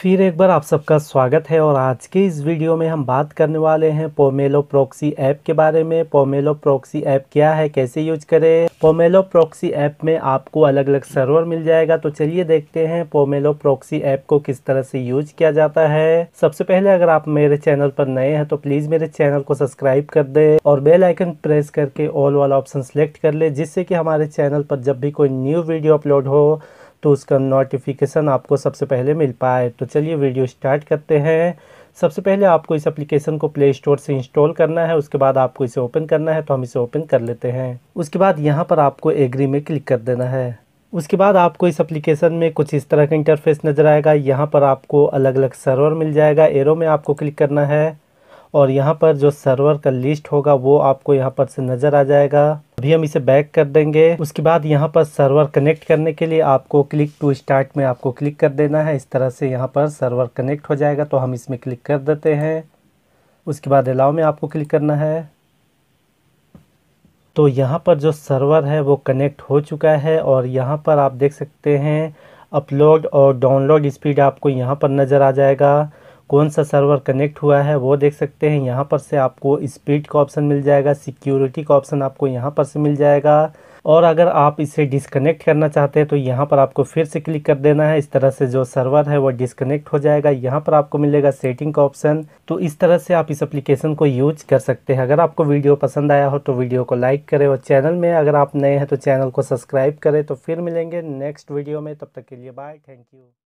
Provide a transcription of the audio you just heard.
फिर एक बार आप सबका स्वागत है और आज के इस वीडियो में हम बात करने वाले हैं पोमेलो प्रोक्सी ऐप के बारे में पोमेलो प्रोक्सी ऐप क्या है कैसे यूज करें पोमेलो प्रोक्सी ऐप में आपको अलग अलग सर्वर मिल जाएगा तो चलिए देखते हैं पोमेलो प्रोक्सी ऐप को किस तरह से यूज किया जाता है सबसे पहले अगर आप मेरे चैनल पर नए हैं तो प्लीज मेरे चैनल को सब्सक्राइब कर दे और बेल आइकन प्रेस करके ऑल वाला ऑप्शन सेलेक्ट कर ले जिससे कि हमारे चैनल पर जब भी कोई न्यू वीडियो अपलोड हो तो उसका नोटिफिकेशन आपको सबसे पहले मिल पाए तो चलिए वीडियो स्टार्ट करते हैं सबसे पहले आपको इस एप्लीकेशन को प्ले स्टोर से इंस्टॉल करना है उसके बाद आपको इसे ओपन करना है तो हम इसे ओपन कर लेते हैं उसके बाद यहाँ पर आपको एग्री में क्लिक कर देना है उसके बाद आपको इस एप्लीकेशन में कुछ इस तरह का इंटरफेस नज़र आएगा यहाँ पर आपको अलग अलग सर्वर मिल जाएगा एरो में आपको क्लिक करना है और यहाँ पर जो सर्वर का लिस्ट होगा वो आपको यहाँ पर से नज़र आ जाएगा अभी हम इसे बैक कर देंगे उसके बाद यहाँ पर सर्वर कनेक्ट करने के लिए आपको क्लिक टू स्टार्ट में आपको क्लिक कर देना है इस तरह से यहाँ पर सर्वर कनेक्ट हो जाएगा तो हम इसमें क्लिक कर देते हैं उसके बाद अलाव में आपको क्लिक करना है तो यहाँ पर जो सर्वर है वो कनेक्ट हो चुका है और यहाँ पर आप देख सकते हैं अपलोड और डाउनलोड स्पीड आपको यहाँ पर नज़र आ जाएगा कौन सा सर्वर कनेक्ट हुआ है वो देख सकते हैं यहाँ पर से आपको स्पीड का ऑप्शन मिल जाएगा सिक्योरिटी का ऑप्शन आपको यहाँ पर से मिल जाएगा और अगर आप इसे डिसकनेक्ट करना चाहते हैं तो यहाँ पर आपको फिर से क्लिक कर देना है इस तरह से जो सर्वर है वो डिसकनेक्ट हो जाएगा यहाँ पर आपको मिलेगा सेटिंग का ऑप्शन तो इस तरह से आप इस एप्लीकेशन को यूज कर सकते हैं अगर आपको वीडियो पसंद आया हो तो वीडियो को लाइक करें और चैनल में अगर आप नए हैं तो चैनल को सब्सक्राइब करें तो फिर मिलेंगे नेक्स्ट वीडियो में तब तक के लिए बाय थैंक यू